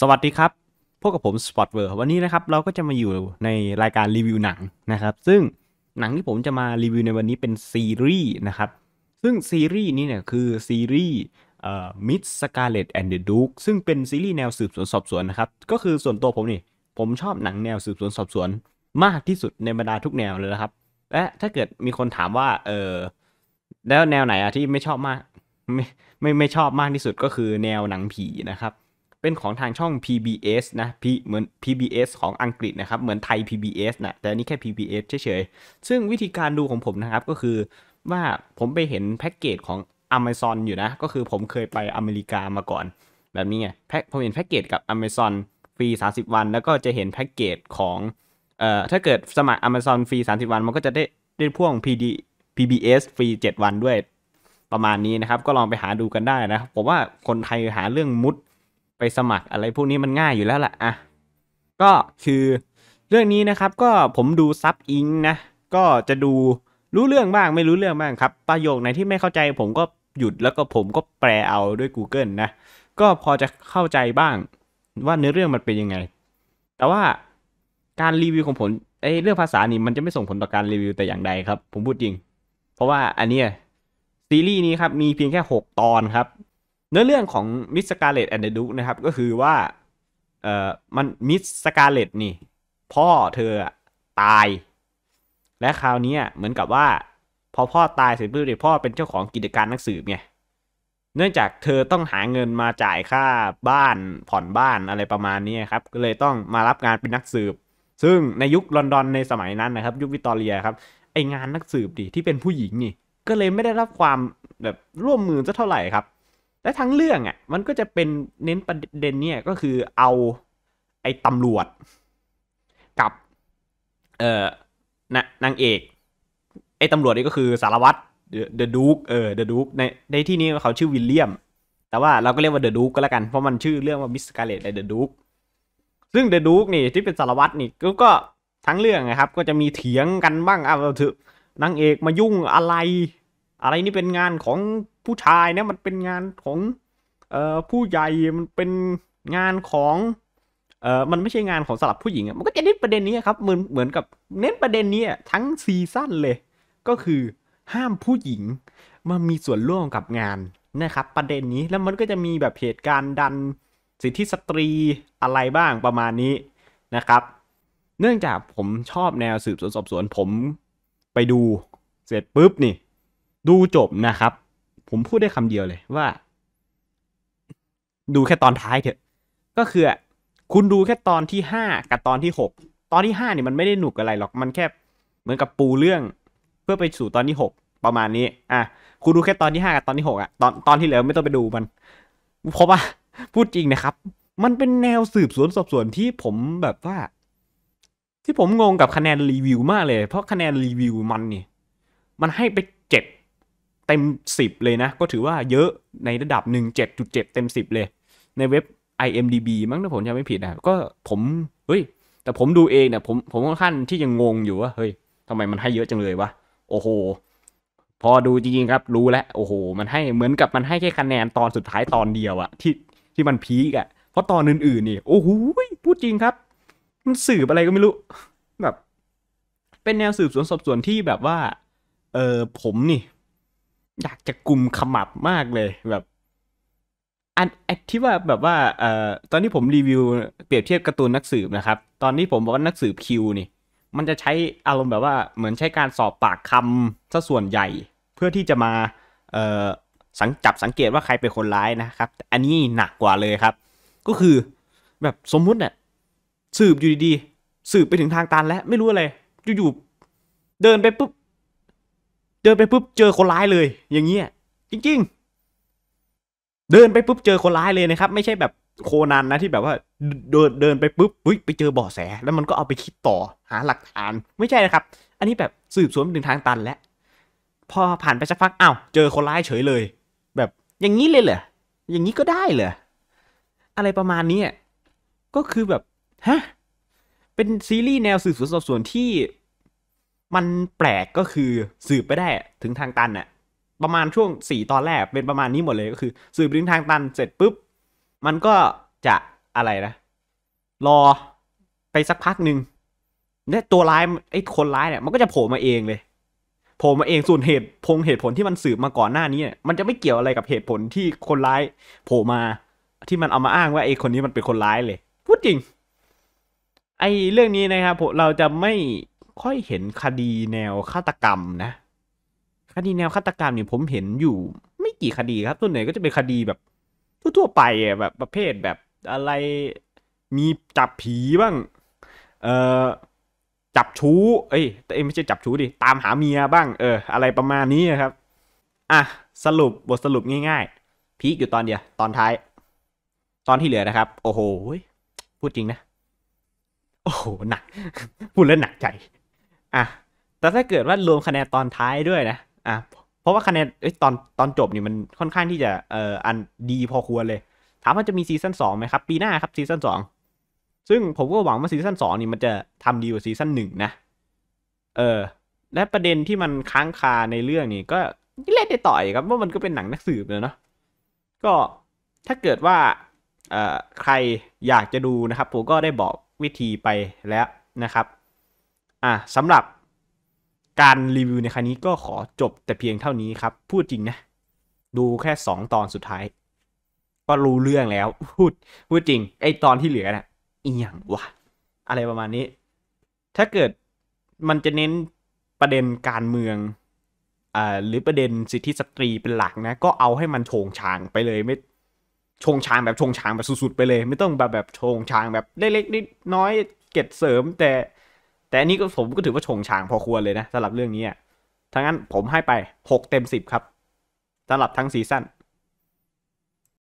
สวัสดีครับ พวกกับผมสปอตเวิร์วันนี้นะครับเราก็จะมาอยู่ในรายการรีวิวหนังนะครับ ซึ่งหนังที่ผมจะมารีวิวในวันนี้เป็นซีรีส์นะครับ ซึ่งซีรีส์นี้เนี่ยคือซีรีส์มิสสกาเลตแอนด์เดอะดูซึ่งเป็นซีรีส์แนวสืบสวนสอบสวนนะครับ ก็คือส่วนตัวผมนี่ ผมชอบหนังแนวสืบสวนสอบสวน มากที่สุดในบรรดาทุกแนวเลยนะครับ และถ้าเกิดมีคนถามว่าเออแล้วแนวไหนอะที่ไม่ชอบมากไม่ไม่ไม่ชอบมากที่สุดก็คือแนวหนังผีนะครับเป็นของทางช่อง PBS นะ P เหมือน PBS ของอังกฤษนะครับ เหมือนไทย PBS นะแต่อันนี้แค่ PBS เฉยๆ ซึ่งวิธีการดูของผมนะครับ ก็คือว่าผมไปเห็นแพ็กเกจของ Amazon อยู่นะ ก็คือผมเคยไปอเมริกามาก่อน แบบนี้ไง แพ็กผมเห็นแพ็กเกจกับ Amazon ฟรี 30 วัน แล้วก็จะเห็นแพ็กเกจของ เอ่อ ถ้าเกิดสมัคร Amazon ฟรี 30 วัน มันก็จะได้ได้พ่วง PD PBS ฟรี 7 วันด้วย ประมาณนี้นะครับ ก็ลองไปหาดูกันได้นะ ผมว่าคนไทยหาเรื่องมุดไปสมัครอะไรพวกนี้มันง่ายอยู่แล้วล่ะอ่ะก็คือเรื่องนี้นะครับ ก็ผมดูซับอิงนะ ก็จะดูรู้เรื่องบ้าง ไม่รู้เรื่องบ้างครับ ประโยคไหนที่ไม่เข้าใจผมก็หยุดแล้วก็ผมก็แปลเอาด้วย Google นะก็พอจะเข้าใจบ้างว่าเนื้อเรื่องมันเป็นยังไงแต่ว่าการรีวิวของผมไอ้เรื่องภาษานี่มันจะไม่ส่งผลต่อการรีวิวแต่อย่างใดครับ ผมพูดจริง เพราะว่าอันนี้ซีรีส์นี้ครับมีเพียงแค่6 ตอนครับเนื้อเรื่องของมิสสกาเลตแอนเด์ดูนะครับก็คือว่าเอ่อมันมิสสกาเลตนี่พ่อเธอตาย และคราวนี้เหมือนกับว่า พอพ่อตายเสร็จปุ๊บเดี๋ยวพ่อเป็นเจ้าของกิจการนักสืบไงเนื่องจากเธอต้องหาเงินมาจ่ายค่าบ้านผ่อนบ้านอะไรประมาณนี้ครับก็เลยต้องมารับงานเป็นนักสืบ ซึ่งในยุคลอนดอนในสมัยนั้นนะครับยุควิตตอเรียครับไองานนักสืบดิที่เป็นผู้หญิงนี่ก็เลยไม่ได้รับความแบบร่วมมือสักเท่าไหร่ครับและทั้งเรื่องอะ่ะมันก็จะเป็นเน้นประเด็นเนี่ยก็คือเอาไอ้ตำรวจ กับเอ่อนนางเอกไอ้ตำรวจนี่ก็คือสารวัตรเดอะดูกเออเดอะดูกในในที่นี้เขาชื่อวิลเลียมแต่ว่าเราก็เรียกว่าเดอะดูกก็แล้วกันเพราะมันชื่อเรื่องว่ามิสกาเลตในเดอะดูกซึ่งเดอะดูกนี่ที่เป็นสารวัตรนี่ก็ทั้งเรื่องนะครับก็จะมีเถียงกันบ้างอ่ะเถอนางเอกมายุ่งอะไรอะไรนี่เป็นงานของผู้ชายนะมันเป็นงานของเอ่อผู้ใหญ่ มันเป็นงานของเออมันไม่ใช่งานของสลับผู้หญิง มันก็จะเน้นประเด็นนี้ครับเหมือนเหมือนกับเน้นประเด็นนี้ทั้งซีซั่นเลย ก็คือห้ามผู้หญิงมามีส่วนร่วมกับงานนะครับ ประเด็นนี้แล้วมันก็จะมีแบบเหตุการณ์ดันสิทธิสตรีอะไรบ้างประมาณนี้นะครับ เนื่องจากผมชอบแนวสืบสวนสอบสวนผมไปดูเสร็จปุ๊บนี่ดูจบนะครับ ผมพูดได้คำเดียวเลยว่า ดูแค่ตอนท้ายเถอะก็คือคุณดูแค่ตอนที่ห้ากับตอนที่หกตอนที่ห้าเนี่ยมันไม่ได้หนุกอะไรหรอกมันแค่เหมือนกับปูเรื่อง เพื่อไปสู่ตอนที่หกประมาณนี้ อ่ะคุณดูแค่ตอนที่ห้ากับตอนที่หกอ่ะตอนตอนที่เหลือไม่ต้องไปดูมันเพราะว่าพูดจริงนะครับ มันเป็นแนวสืบสวนสอบสวนที่ผมแบบว่า ที่ผมงงกับคะแนนรีวิวมากเลย เพราะคะแนนรีวิวมัน นี่ มันให้ไปเจ็ดเต็ม 10 เลยนะ ก็ถือว่าเยอะในระดับ 1.7.7 เต็ม 10 เลย ในเว็บ IMDB มั้งถ้าผมจำไม่ผิดนะก็ผมเฮ้ย แต่ผมดูเองเนี่ยผมผมค่อนข้างที่ยังงงอยู่ว่าเฮ้ยทำไมมันให้เยอะจังเลยวะโอ้โหพอดูจริง ๆ ครับ รู้แล้ว โอ้โห มันให้เหมือนกับมันให้แค่คะแนนตอนสุดท้ายตอนเดียวอะที่ที่มันพีกอะเพราะตอนอื่น ๆ นี่ โอ้โหพูดจริงครับมันสืบอะไรก็ไม่รู้แบบเป็นแนวสืบสวนสอบสวนที่แบบว่า เออผมนี่อยากจะกลุ่มขมับมากเลยแบบ อันที่ว่าแบบว่าเอ่อตอนที่ผมรีวิว เปรียบเทียบการ์ตูนนักสืบนะครับ ตอนที่ผมบอกว่านักสืบคิวนี่ มันจะใช้อารมณ์แบบว่าเหมือนใช้การสอบปากคำซะส่วนใหญ่ เพื่อที่จะมาเอ่อสังจับสังเกตว่าใครเป็นคนร้ายนะครับ อันนี้หนักกว่าเลยครับ ก็คือแบบสมมุติเนี่ยสืบอยู่ดีๆสืบไปถึงทางตันแล้วไม่รู้อะไรอยู่ๆเดินไปปุ๊บเดินไปปุ๊บเจอคนร้ายเลย อย่างเงี้ยจริง ๆ เดินไปปุ๊บเจอคนร้ายเลยนะครับ ไม่ใช่แบบโคนันนะที่แบบว่า เดินเดินไปปุ๊บไปเจอบ่อแส แล้วมันก็เอาไปคิดต่อหาหลักฐานไม่ใช่นะครับ อันนี้แบบสืบสวนถึงทางตันแล้วพอผ่านไปสักพักอ้าวเจอคนร้ายเฉยเลย แบบอย่างนี้เลยเหรออย่างนี้ก็ได้เหรออะไรประมาณนี้ก็คือแบบฮะเป็นซีรีส์แนวสืบสวนสอบสวนที่มันแปลกก็คือสืบไปได้ถึงทางตันอะประมาณช่วง 4 ตอนแรกเป็นประมาณนี้หมดเลยก็คือ สืบถึงทางตันเสร็จปุ๊บ มันก็จะอะไรนะ รอไปสักพักหนึ่งเนี่ยตัวร้ายไอ้คนร้ายเนี่ยมันก็จะโผล่มาเองเลยโผล่มาเองส่วนเหตุ พงเหตุผลที่มันสืบมาก่อนหน้านี้เนี่ยมันจะไม่เกี่ยวอะไรกับเหตุผลที่คนร้ายโผล่มาที่มันเอามาอ้างว่าไอ้คนนี้มันเป็นคนร้ายเลย พูดจริงไอ้เรื่องนี้นะครับเราจะไม่ค่อยเห็นคดีแนวฆาตกรรมนะคดีแนวฆาตกรรมเนี่ยผมเห็นอยู่ ไม่กี่คดีครับส่วนใหญ่ก็จะเป็นคดีแบบทั่วๆไปแบบ ประเภทแบบ อะไรมีจับผีบ้าง เอ่อจับชู้เอ้ย แต่ไม่ใช่จับชู้ดิตามหาเมียบ้างเออ อะไรประมาณนี้ครับ อ่ะสรุปบทสรุปง่ายๆ พีคอยู่ตอนเดียวตอนท้าย ตอนที่เหลือนะครับ โอ้โหพูดจริงนะโอ้โหหนัก พูดแล้วหนักใจ่ะแต่ถ้าเกิดว่ารวมคะแนนตอนท้ายด้วยนะอ่ะเพราะว่าคะแนนเอ้ยตอนตอนจบนี่มันค่อนข้างที่จะเอ่ออันดีพอควรเลย ถามว่าจะมีซีซั่นสองไหมครับ ปีหน้าครับซีซั่นสองซึ่งผมก็หวังว่าซีซั่นสองนี่มันจะทำดีกว่าซีซั่นหนึ่งนะเออและประเด็นที่มันค้างคาในเรื่องนี้ก็เล่นได้ต่อยครับว่ามันก็เป็นหนังนักสืบเนาะก็ถ้าเกิดว่าใครอยากจะดูนะครับผมก็ได้บอกวิธีไปแล้วนะครับอ่ะสำหรับการรีวิวในครั้งนี้ก็ขอจบแต่เพียงเท่านี้ครับ พูดจริงนะดูแค่ 2 ตอนสุดท้าย ก็รู้เรื่องแล้ว พูดพูดจริงไอตอนที่เหลือนะ่ะอีหยังวะอะไรประมาณนี้ ถ้าเกิดมันจะเน้นประเด็นการเมืองอ่าหรือประเด็นสิทธิสตรีเป็นหลักนะก็เอาให้มันโชงชางไปเลย ไม่ชงชางแบบชงชางแบบสุดๆไปเลย ไม่ต้องแบบแบบชงชางแบบเล็กๆนิดน้อยเก็ดเสริมแต่แต่อันนี้ก็ผมก็ถือว่าชงช่างพอควรเลยนะสำหรับเรื่องนี้อ่ะทั้งนั้นผมให้ไป 6 เต็ม 10 ครับสำหรับทั้งซีซั่น